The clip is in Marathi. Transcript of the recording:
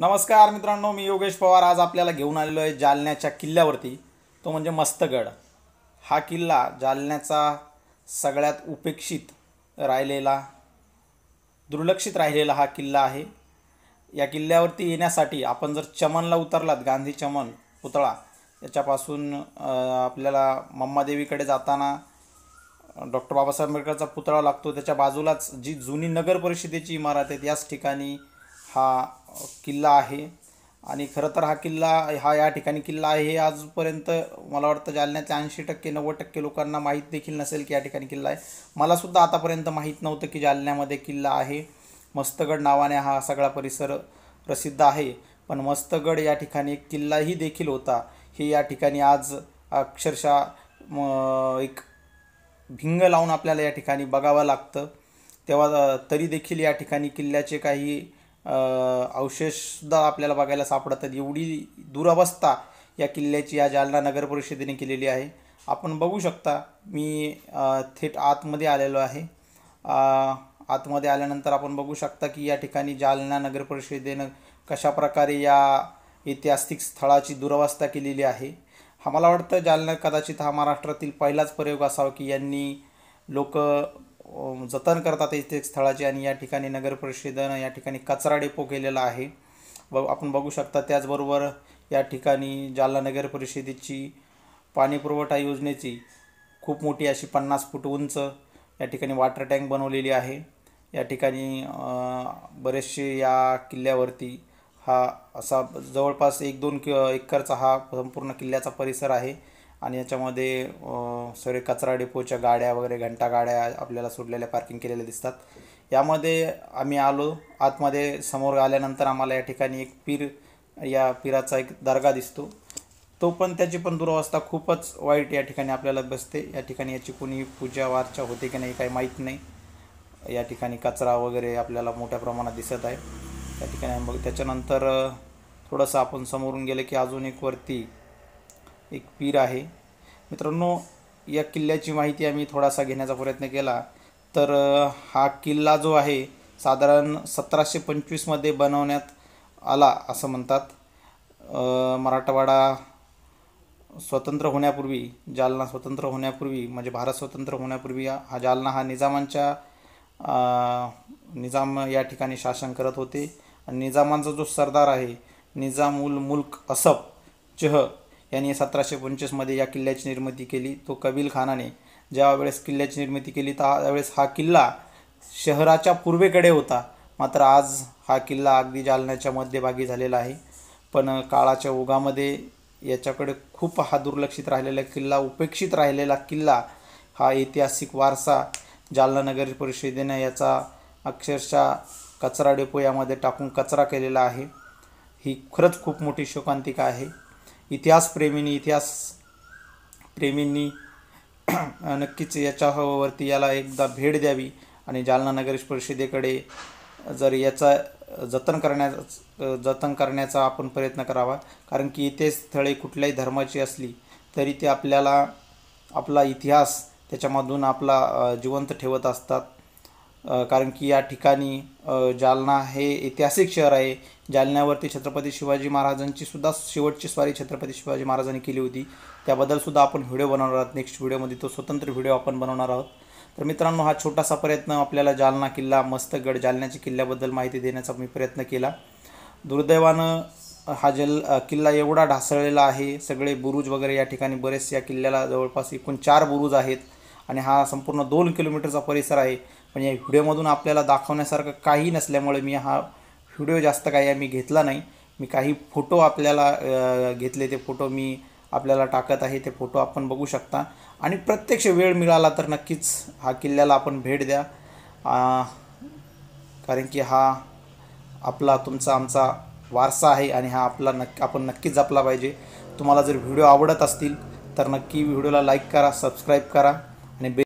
नमस्कार मित्रांनो मी योगेश पवार आज आपल्याला घेऊन आलेलो आहे जालन्याच्या किल्ल्यावरती तो म्हणजे मस्तगड हा किल्ला जालन्याचा सगळ्यात उपेक्षित राहिलेला दुर्लक्षित राहिलेला हा किल्ला आहे या किल्ल्यावरती येण्यासाठी आपण जर चमनला उतरलात गांधी चमन पुतळा याच्यापासून आपल्याला मम्मादेवीकडे जाताना डॉक्टर बाबासाहेब आंबेडकरचा पुतळा लागतो त्याच्या बाजूलाच जी जुनी नगर परिषदेची इमारत आहे त्याच ठिकाणी हा किल्ला आहे आणि खरं तर हा किल्ला हा या ठिकाणी किल्ला आहे हे आजपर्यंत मला वाटतं जालन्यातल्या ऐंशी टक्के नव्वद टक्के लोकांना माहीत देखील नसेल की या ठिकाणी किल्ला आहे मलासुद्धा आतापर्यंत माहीत नव्हतं की जालन्यामध्ये किल्ला आहे मस्तगड नावाने हा सगळा परिसर प्रसिद्ध आहे पण मस्तगड या ठिकाणी एक किल्लाही देखील होता हे या ठिकाणी आज अक्षरशः एक भिंग लावून आपल्याला या ठिकाणी बघावं लागतं तेव्हा तरी देखील या ठिकाणी किल्ल्याचे काही अवशेषसुद्धा आपल्याला बघायला सापडतात एवढी दुरावस्था या किल्ल्याची या जालना नगर परिषदेने केलेली आहे आपण बघू शकता मी थेट आतमध्ये आलेलो आहे आतमध्ये आल्यानंतर आपण बघू शकता की या ठिकाणी जालना नगर परिषदेनं कशाप्रकारे या ऐतिहासिक स्थळाची दुरावस्था केलेली आहे हा मला वाटतं जालना कदाचित हा महाराष्ट्रातील पहिलाच प्रयोग असावा की यांनी लोक जतन करतात इथे स्थळाचे आणि या ठिकाणी नगर परिषदेनं या ठिकाणी कचरा डेपो केलेला आहे ब आपण बघू शकता त्याचबरोबर या ठिकाणी जालना नगर परिषदेची पाणीपुरवठा योजनेची खूप मोठी अशी पन्नास फूट उंच या ठिकाणी वॉटर टँक बनवलेली आहे या ठिकाणी बरेचसे या किल्ल्यावरती हा असा जवळपास एक दोन कि एकरचा हा संपूर्ण किल्ल्याचा परिसर आहे आणि याच्यामध्ये सॉरी कचरा डेपोच्या गाड्या वगैरे घंटा गाड्या आपल्याला सोडलेल्या पार्किंग केलेल्या दिसतात यामध्ये आम्ही आलो आतमध्ये समोर आल्यानंतर आम्हाला या ठिकाणी एक पीर या पीराचा एक दर्गा दिसतो तो पण त्याची पण दुरावस्था खूपच वाईट या ठिकाणी आपल्याला बसते या ठिकाणी याची कोणी पूजा वार्चा होते की नाही काही माहीत नाही या ठिकाणी कचरा वगैरे आपल्याला मोठ्या प्रमाणात दिसत आहे त्या ठिकाणी मग त्याच्यानंतर थोडंसं आपण समोरून गेलं की अजून एक वरती एक पीर आहे मित्रांनो या किल्ल्याची माहिती आम्ही थोडासा घेण्याचा प्रयत्न केला तर हा किल्ला जो आहे साधारण सतराशे पंचवीसमध्ये बनवण्यात आला असं म्हणतात मराठवाडा स्वतंत्र होण्यापूर्वी जालना स्वतंत्र होण्यापूर्वी म्हणजे भारत स्वतंत्र होण्यापूर्वी हा जालना हा निजामांच्या निजाम या ठिकाणी शासन करत होते आणि निजामांचा जो सरदार आहे निजाम उल मुल्क असफ चह यांनी सतराशे पंचवीसमध्ये या किल्ल्याची निर्मिती केली तो कबील खानाने ज्यावेळेस किल्ल्याची निर्मिती केली त्यावेळेस हा किल्ला शहराच्या पूर्वेकडे होता मात्र आज हा किल्ला अगदी जालन्याच्या मध्यभागी झालेला आहे पण काळाच्या ओघामध्ये याच्याकडे खूप हा दुर्लक्षित राहिलेला किल्ला उपेक्षित राहिलेला किल्ला हा ऐतिहासिक वारसा जालना नगर परिषदेने याचा अक्षरशः कचरा डेपो यामध्ये टाकून कचरा केलेला आहे ही खरंच खूप मोठी शोकांतिका आहे इतिहासप्रेमींनी इतिहास प्रेमींनी नक्कीच याच्यावरती याला एकदा भेट द्यावी आणि जालना नगर परिषदेकडे जर याचा जतन करण्या जतन करण्याचा आपण प्रयत्न करावा कारण की इथे स्थळे कुठल्याही धर्माची असली तरी ते आपल्याला आपला इतिहास त्याच्यामधून आपला जिवंत ठेवत असतात कारण की या ठिकाणी जालना हे ऐतिहासिक शहर आहे जालन्यावरती छत्रपती शिवाजी महाराजांची सुद्धा शेवटची स्वारी छत्रपती शिवाजी महाराजांनी केली होती त्याबद्दल सुद्धा आपण व्हिडिओ बनवणार आहोत नेक्स्ट व्हिडिओमध्ये तो स्वतंत्र व्हिडिओ आपण बनवणार आहोत तर मित्रांनो हा छोटासा प्रयत्न आपल्याला जालना किल्ला मस्तगड जालन्याच्या किल्ल्याबद्दल माहिती देण्याचा मी प्रयत्न केला दुर्दैवानं हा जल किल्ला एवढा ढासळलेला आहे सगळे बुरुज वगैरे या ठिकाणी बरेच या किल्ल्याला जवळपास एकूण चार बुरुज आहेत आणि हा संपूर्ण दोन किलोमीटरचा परिसर आहे पण म्हणजे या व्हिडिओमधून आपल्याला दाखवण्यासारखं काही नसल्यामुळे मी हा व्हिडिओ जास्त काही मी घेतला नाही मी काही फोटो आपल्याला घेतले ते फोटो मी आपल्याला टाकत आहे ते फोटो आपण बघू शकता आणि प्रत्यक्ष वेळ मिळाला तर नक्कीच हा किल्ल्याला आपण भेट द्या कारण की हा आपला तुमचा आमचा वारसा आहे आणि हा आपला नक्की आपण नक्कीच जपला पाहिजे तुम्हाला जर व्हिडिओ आवडत असतील तर नक्की व्हिडिओला लाईक करा सबस्क्राईब करा आणि